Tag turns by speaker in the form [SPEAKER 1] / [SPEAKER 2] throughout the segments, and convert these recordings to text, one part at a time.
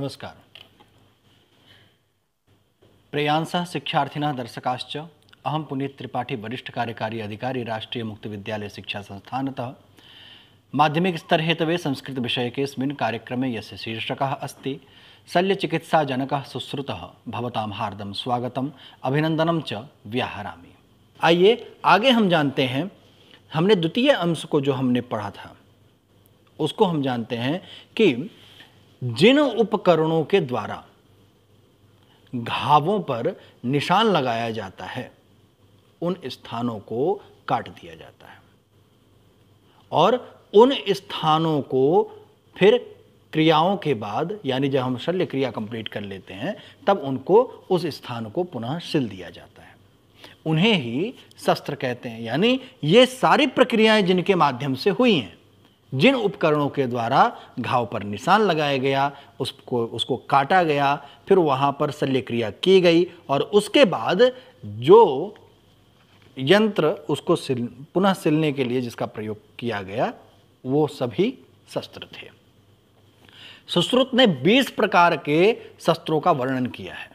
[SPEAKER 1] नमस्कार प्रेयांस शिक्षार्थिन दर्शकाश्च अहम पुनीत त्रिपाठी वरिष्ठ कार्यकारी अधिकारी राष्ट्रीय मुक्त विद्यालय शिक्षा संस्थानतः माध्यमिक स्तर हेतवे संस्कृत विषयकेऽस्मिन् कार्यक्रमे यस्य अस्त शल्य चिकित्सा जनक भवतां हार्दं स्वागत अभिनंदनम च व्याहरामि आइए आगे हम जानते हैं हमने द्वितीय अंश को जो हमने पढ़ा था उसको हम जानते हैं कि जिन उपकरणों के द्वारा घावों पर निशान लगाया जाता है उन स्थानों को काट दिया जाता है और उन स्थानों को फिर क्रियाओं के बाद यानी जब हम शल्य क्रिया कंप्लीट कर लेते हैं तब उनको उस स्थान को पुनः सिल दिया जाता है उन्हें ही शस्त्र कहते हैं यानी ये सारी प्रक्रियाएं जिनके माध्यम से हुई हैं जिन उपकरणों के द्वारा घाव पर निशान लगाया गया उसको उसको काटा गया फिर वहाँ पर शल्यक्रिया की गई और उसके बाद जो यंत्र उसको सिल पुनः सिलने के लिए जिसका प्रयोग किया गया वो सभी शस्त्र थे सुश्रुत ने 20 प्रकार के शस्त्रों का वर्णन किया है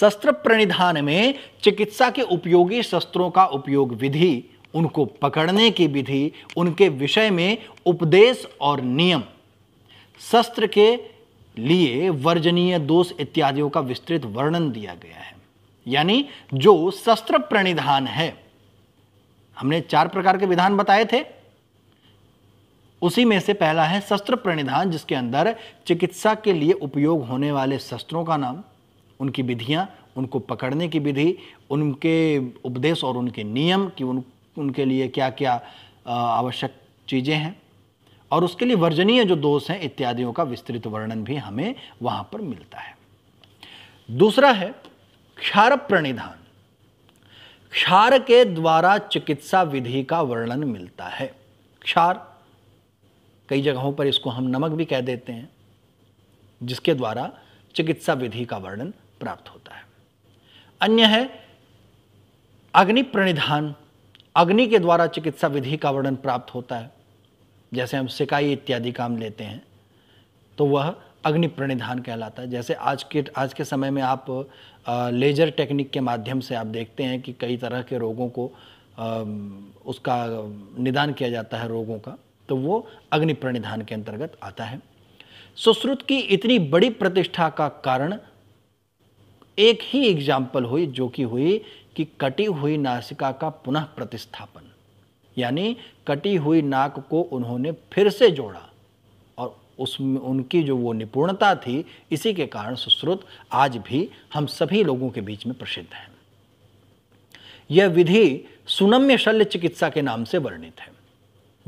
[SPEAKER 1] शस्त्र प्रणिधान में चिकित्सा के उपयोगी शस्त्रों का उपयोग विधि उनको पकड़ने की विधि उनके विषय में उपदेश और नियम शस्त्र के लिए वर्जनीय दोष इत्यादियों का विस्तृत वर्णन दिया गया है यानी जो शस्त्र प्रणिधान है हमने चार प्रकार के विधान बताए थे उसी में से पहला है शस्त्र प्रणिधान जिसके अंदर चिकित्सा के लिए उपयोग होने वाले शस्त्रों का नाम उनकी विधियां उनको पकड़ने की विधि उनके उपदेश और उनके नियम कि उन उनके लिए क्या क्या आवश्यक चीज़ें हैं और उसके लिए वर्जनीय जो दोष हैं इत्यादियों का विस्तृत वर्णन भी हमें वहाँ पर मिलता है दूसरा है क्षार प्रणिधान क्षार के द्वारा चिकित्सा विधि का वर्णन मिलता है क्षार कई जगहों पर इसको हम नमक भी कह देते हैं जिसके द्वारा चिकित्सा विधि का वर्णन प्राप्त होता है अन्य है अग्नि प्रणिधान अग्नि के द्वारा चिकित्सा विधि का वर्णन प्राप्त होता है जैसे हम सिकाई इत्यादि काम लेते हैं तो वह अग्नि प्रणिधान कहलाता है जैसे आज के आज के समय में आप लेजर टेक्निक के माध्यम से आप देखते हैं कि कई तरह के रोगों को उसका निदान किया जाता है रोगों का तो वो अग्नि प्रणिधान के अंतर्गत आता है सुश्रुत की इतनी बड़ी प्रतिष्ठा का कारण एक ही एग्जाम्पल हुई जो कि हुई कि कटी हुई नासिका का पुनः प्रतिस्थापन यानी कटी हुई नाक को उन्होंने फिर से जोड़ा और उसमें उनकी जो वो निपुणता थी इसी के कारण सुश्रुत आज भी हम सभी लोगों के बीच में प्रसिद्ध है यह विधि सुनम्य शल्य चिकित्सा के नाम से वर्णित है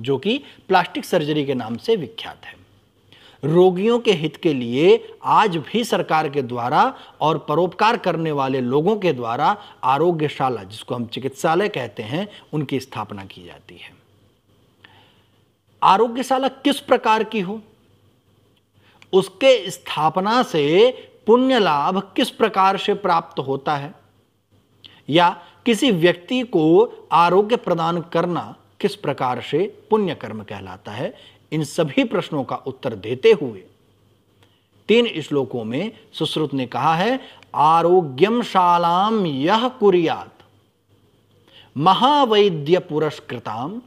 [SPEAKER 1] जो कि प्लास्टिक सर्जरी के नाम से विख्यात है रोगियों के हित के लिए आज भी सरकार के द्वारा और परोपकार करने वाले लोगों के द्वारा आरोग्यशाला जिसको हम चिकित्सालय कहते हैं उनकी स्थापना की जाती है आरोग्यशाला किस प्रकार की हो उसके स्थापना से पुण्य लाभ किस प्रकार से प्राप्त होता है या किसी व्यक्ति को आरोग्य प्रदान करना किस प्रकार से पुण्य कर्म कहलाता है इन सभी प्रश्नों का उत्तर देते हुए तीन श्लोकों में सुश्रुत ने कहा है आरोग्यम शालाम यह कुरियात महावैद्य पुरस्कृताम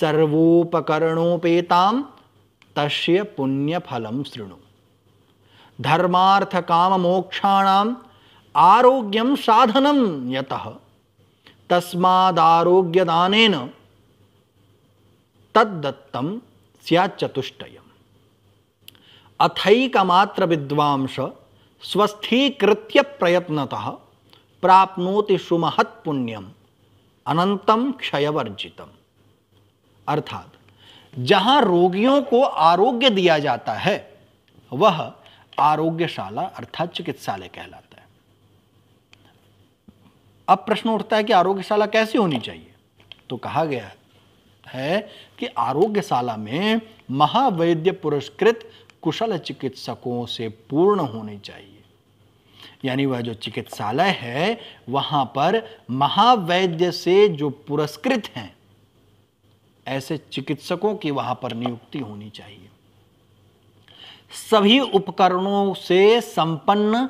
[SPEAKER 1] सर्वोपकरणोपेताम तस्य पुण्य फलम श्रृणु धर्मार्थ काम मोक्षाणाम आरोग्यम साधनम यत तस्मादारोग्यदानेन तद्दत्तम चतुष्ट अथकमात्र विद्वांस स्वस्थीकृत्य प्रयत्नतः प्राप्नोति सुमहत्ण्यम अनंतम क्षयवर्जितम अर्थात जहाँ रोगियों को आरोग्य दिया जाता है वह आरोग्यशाला अर्थात चिकित्सालय कहलाता है अब प्रश्न उठता है कि आरोग्यशाला कैसी होनी चाहिए तो कहा गया है है कि आरोग्यशाला में महावैद्य पुरस्कृत कुशल चिकित्सकों से पूर्ण होनी चाहिए यानी वह जो चिकित्सालय है वहां पर महावैद्य से जो पुरस्कृत हैं ऐसे चिकित्सकों की वहां पर नियुक्ति होनी चाहिए सभी उपकरणों से संपन्न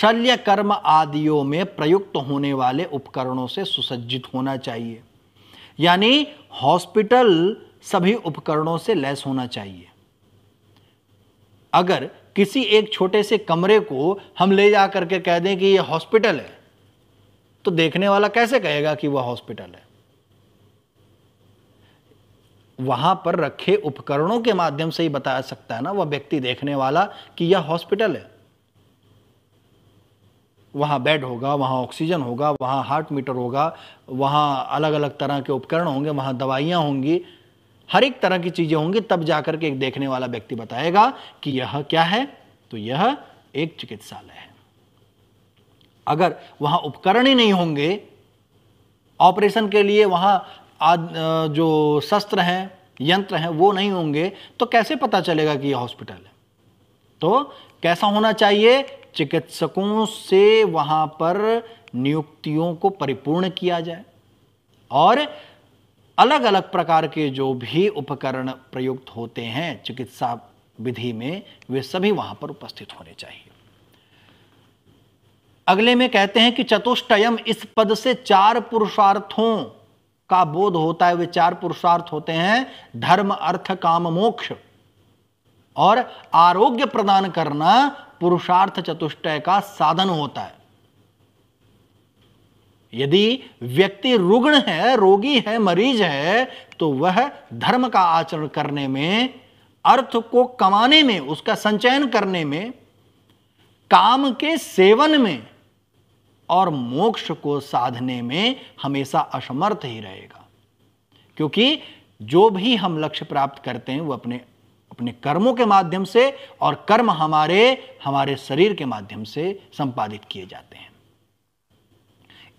[SPEAKER 1] शल्य कर्म आदियों में प्रयुक्त होने वाले उपकरणों से सुसज्जित होना चाहिए यानी हॉस्पिटल सभी उपकरणों से लैस होना चाहिए अगर किसी एक छोटे से कमरे को हम ले जा करके कह दें कि यह हॉस्पिटल है तो देखने वाला कैसे कहेगा कि वह हॉस्पिटल है वहां पर रखे उपकरणों के माध्यम से ही बता सकता है ना वह व्यक्ति देखने वाला कि यह हॉस्पिटल है वहाँ बेड होगा वहाँ ऑक्सीजन होगा वहाँ हार्ट मीटर होगा वहाँ अलग अलग तरह के उपकरण होंगे वहाँ दवाइयाँ होंगी हर एक तरह की चीज़ें होंगी तब जाकर के एक देखने वाला व्यक्ति बताएगा कि यह क्या है तो यह एक चिकित्सालय है अगर वहाँ उपकरण ही नहीं होंगे ऑपरेशन के लिए वहाँ जो शस्त्र हैं यंत्र हैं वो नहीं होंगे तो कैसे पता चलेगा कि यह हॉस्पिटल है तो कैसा होना चाहिए चिकित्सकों से वहां पर नियुक्तियों को परिपूर्ण किया जाए और अलग अलग प्रकार के जो भी उपकरण प्रयुक्त होते हैं चिकित्सा विधि में वे सभी वहां पर उपस्थित होने चाहिए अगले में कहते हैं कि चतुष्टयम इस पद से चार पुरुषार्थों का बोध होता है वे चार पुरुषार्थ होते हैं धर्म अर्थ काम मोक्ष और आरोग्य प्रदान करना पुरुषार्थ चतुष्टय का साधन होता है यदि व्यक्ति रुग्ण है रोगी है मरीज है तो वह धर्म का आचरण करने में अर्थ को कमाने में उसका संचयन करने में काम के सेवन में और मोक्ष को साधने में हमेशा असमर्थ ही रहेगा क्योंकि जो भी हम लक्ष्य प्राप्त करते हैं वो अपने अपने कर्मों के माध्यम से और कर्म हमारे हमारे शरीर के माध्यम से संपादित किए जाते हैं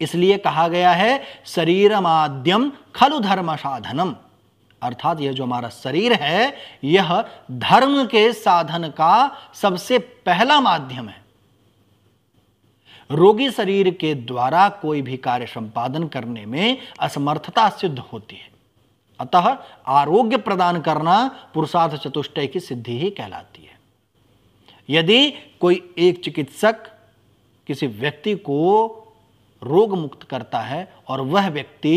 [SPEAKER 1] इसलिए कहा गया है शरीर माध्यम खलु धर्म साधनम अर्थात यह जो हमारा शरीर है यह धर्म के साधन का सबसे पहला माध्यम है रोगी शरीर के द्वारा कोई भी कार्य संपादन करने में असमर्थता सिद्ध होती है अतः आरोग्य प्रदान करना पुरुषार्थ चतुष्टय की सिद्धि ही कहलाती है यदि कोई एक चिकित्सक किसी व्यक्ति को रोग मुक्त करता है और वह व्यक्ति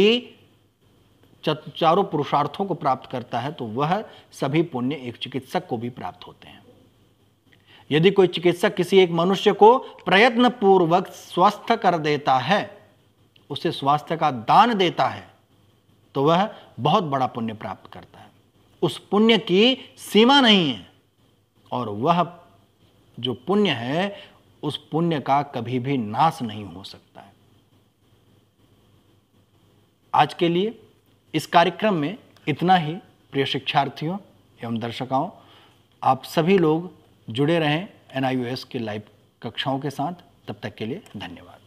[SPEAKER 1] चारों पुरुषार्थों को प्राप्त करता है तो वह सभी पुण्य एक चिकित्सक को भी प्राप्त होते हैं यदि कोई चिकित्सक किसी एक मनुष्य को प्रयत्न पूर्वक स्वस्थ कर देता है उसे स्वास्थ्य का दान देता है तो वह बहुत बड़ा पुण्य प्राप्त करता है उस पुण्य की सीमा नहीं है और वह जो पुण्य है उस पुण्य का कभी भी नाश नहीं हो सकता है आज के लिए इस कार्यक्रम में इतना ही प्रिय शिक्षार्थियों एवं दर्शकों आप सभी लोग जुड़े रहें एनआईयूएस के लाइव कक्षाओं के साथ तब तक के लिए धन्यवाद